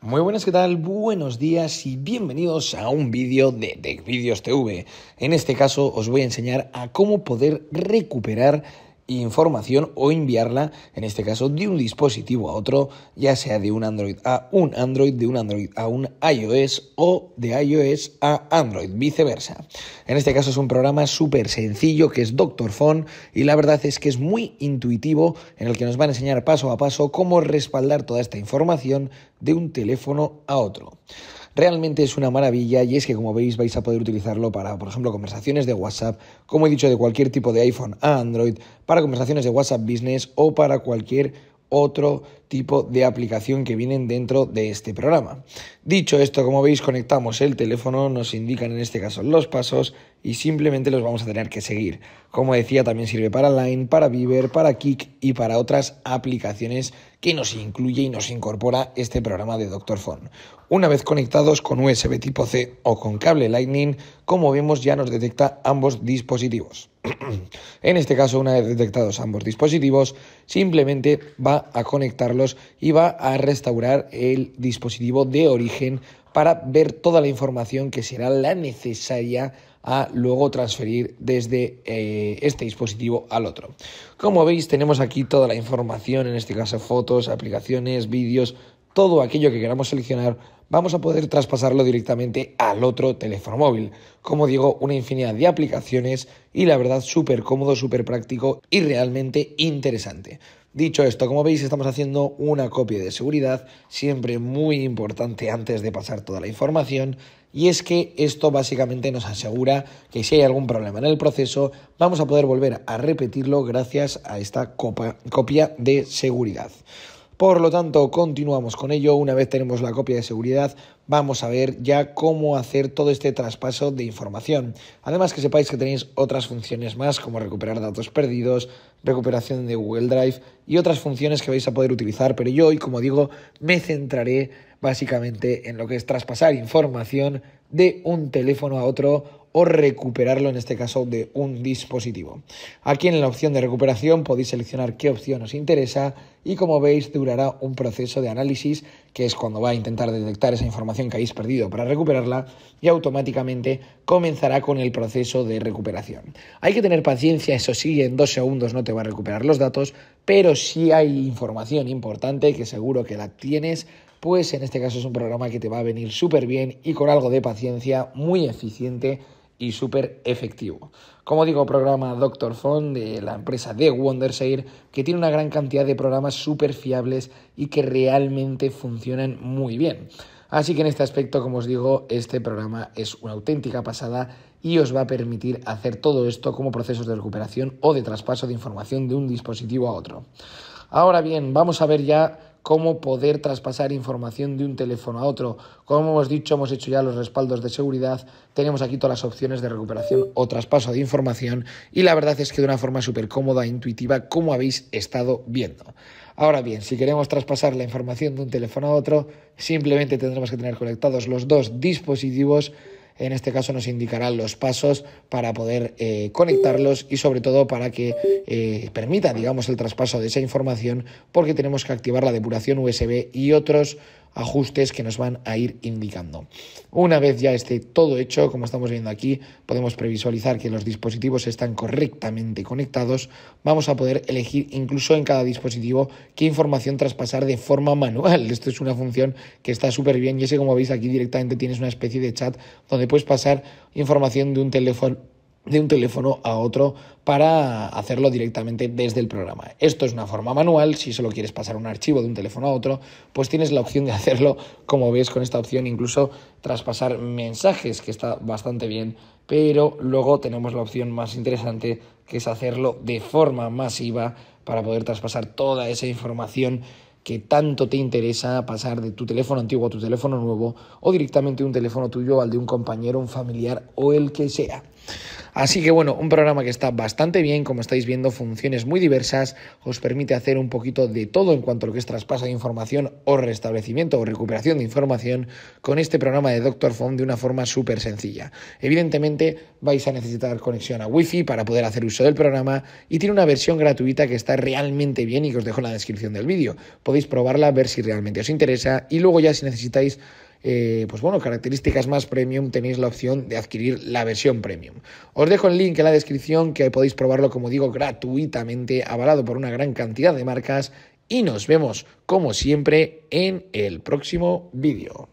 Muy buenas, ¿qué tal? Buenos días y bienvenidos a un vídeo de Videos TV. En este caso os voy a enseñar a cómo poder recuperar información o enviarla, en este caso, de un dispositivo a otro, ya sea de un Android a un Android, de un Android a un iOS o de iOS a Android, viceversa. En este caso es un programa súper sencillo que es Doctor Phone y la verdad es que es muy intuitivo en el que nos van a enseñar paso a paso cómo respaldar toda esta información de un teléfono a otro. Realmente es una maravilla y es que como veis vais a poder utilizarlo para, por ejemplo, conversaciones de WhatsApp, como he dicho, de cualquier tipo de iPhone a Android, para conversaciones de WhatsApp Business o para cualquier otro tipo de aplicación que vienen dentro de este programa. Dicho esto, como veis, conectamos el teléfono, nos indican en este caso los pasos y simplemente los vamos a tener que seguir. Como decía, también sirve para Line, para Viber, para Kik y para otras aplicaciones que nos incluye y nos incorpora este programa de Doctor Phone. Una vez conectados con USB tipo C o con cable Lightning, como vemos ya nos detecta ambos dispositivos. en este caso, una vez detectados ambos dispositivos, simplemente va a conectarlos y va a restaurar el dispositivo de origen para ver toda la información que será la necesaria a luego transferir desde eh, este dispositivo al otro. Como veis tenemos aquí toda la información, en este caso fotos, aplicaciones, vídeos, todo aquello que queramos seleccionar, vamos a poder traspasarlo directamente al otro teléfono móvil. Como digo, una infinidad de aplicaciones y la verdad súper cómodo, súper práctico y realmente interesante. Dicho esto, como veis estamos haciendo una copia de seguridad, siempre muy importante antes de pasar toda la información, y es que esto básicamente nos asegura que si hay algún problema en el proceso, vamos a poder volver a repetirlo gracias a esta copia de seguridad. Por lo tanto, continuamos con ello. Una vez tenemos la copia de seguridad, vamos a ver ya cómo hacer todo este traspaso de información. Además que sepáis que tenéis otras funciones más como recuperar datos perdidos, recuperación de Google Drive y otras funciones que vais a poder utilizar, pero yo hoy, como digo, me centraré básicamente en lo que es traspasar información de un teléfono a otro o recuperarlo en este caso de un dispositivo. Aquí en la opción de recuperación podéis seleccionar qué opción os interesa y como veis durará un proceso de análisis que es cuando va a intentar detectar esa información que habéis perdido para recuperarla y automáticamente comenzará con el proceso de recuperación. Hay que tener paciencia, eso sí, en dos segundos no te va a recuperar los datos, pero si hay información importante que seguro que la tienes, pues en este caso es un programa que te va a venir súper bien y con algo de paciencia muy eficiente y súper efectivo. Como digo, programa Doctor Phone de la empresa de Wondershare, que tiene una gran cantidad de programas súper fiables y que realmente funcionan muy bien. Así que en este aspecto, como os digo, este programa es una auténtica pasada y os va a permitir hacer todo esto como procesos de recuperación o de traspaso de información de un dispositivo a otro. Ahora bien, vamos a ver ya cómo poder traspasar información de un teléfono a otro. Como hemos dicho, hemos hecho ya los respaldos de seguridad, tenemos aquí todas las opciones de recuperación o traspaso de información y la verdad es que de una forma súper cómoda e intuitiva, como habéis estado viendo. Ahora bien, si queremos traspasar la información de un teléfono a otro, simplemente tendremos que tener conectados los dos dispositivos en este caso nos indicarán los pasos para poder eh, conectarlos y sobre todo para que eh, permita, digamos, el traspaso de esa información porque tenemos que activar la depuración USB y otros ajustes que nos van a ir indicando. Una vez ya esté todo hecho, como estamos viendo aquí, podemos previsualizar que los dispositivos están correctamente conectados. Vamos a poder elegir incluso en cada dispositivo qué información traspasar de forma manual. Esto es una función que está súper bien y ese, como veis aquí directamente, tienes una especie de chat donde puedes pasar información de un teléfono de un teléfono a otro para hacerlo directamente desde el programa. Esto es una forma manual, si solo quieres pasar un archivo de un teléfono a otro, pues tienes la opción de hacerlo, como ves con esta opción, incluso traspasar mensajes, que está bastante bien, pero luego tenemos la opción más interesante, que es hacerlo de forma masiva para poder traspasar toda esa información que tanto te interesa pasar de tu teléfono antiguo a tu teléfono nuevo o directamente un teléfono tuyo al de un compañero, un familiar o el que sea. Así que bueno, un programa que está bastante bien, como estáis viendo, funciones muy diversas, os permite hacer un poquito de todo en cuanto a lo que es traspaso de información o restablecimiento o recuperación de información con este programa de Doctor de una forma súper sencilla. Evidentemente vais a necesitar conexión a Wi-Fi para poder hacer uso del programa y tiene una versión gratuita que está realmente bien y que os dejo en la descripción del vídeo. Podéis probarla, ver si realmente os interesa y luego ya si necesitáis eh, pues bueno, características más premium, tenéis la opción de adquirir la versión premium. Os dejo el link en la descripción que podéis probarlo, como digo, gratuitamente, avalado por una gran cantidad de marcas y nos vemos, como siempre, en el próximo vídeo.